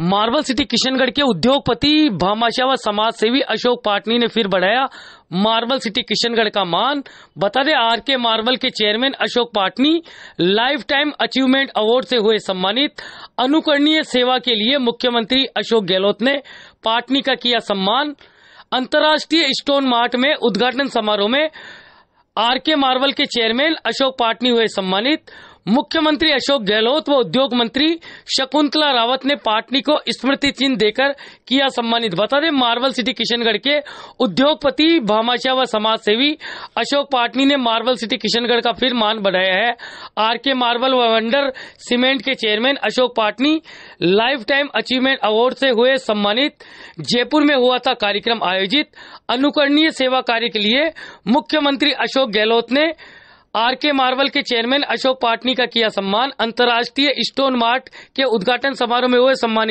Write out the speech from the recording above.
marble city Kishangarh के उद्योगपति भामाशाह व समाज सेवी अशोक पाटनी ने फिर बढ़ाया मार्बल सिटी किशनगढ़ का मान बता दें आर के मार्बल के chairman Ashok Patni lifetime achievement award से हुए सम्मानित अनुकरणीय सेवा के लिए मुख्यमंत्री अशोक गहलोत ने पाटनी का किया सम्मान अंतर्राष्ट्रीय स्टोन मार्ट में उद्घाटन समारोह में आर के मार्बल के चेयरमैन अशोक पाटनी हुए सम्मानित मुख्यमंत्री अशोक गहलोत व उद्योग मंत्री शकुंतला रावत ने पाटनी को स्मृति चिन्ह देकर किया सम्मानित बता दें मार्बल सिटी किशनगढ़ के उद्योगपति भामाशाह व समाज सेवी अशोक पाटनी ने मार्बल सिटी किशनगढ़ का फिर मान बढ़ाया है आर के मार्बल व वंडर सीमेंट के chairman Ashok Patni lifetime achievement award से हुए सम्मानित जयपुर में हुआ था कार्यक्रम आयोजित अनुकरणीय सेवा कार्य के लिए मुख्यमंत्री अशोक गहलोत ने आर के मार्वल के चेयरमैन अशोक पाटनी का किया सम्मान अंतर्राष्ट्रीय स्टोन मार्ट के उद्घाटन समारोह में हुए सम्मानित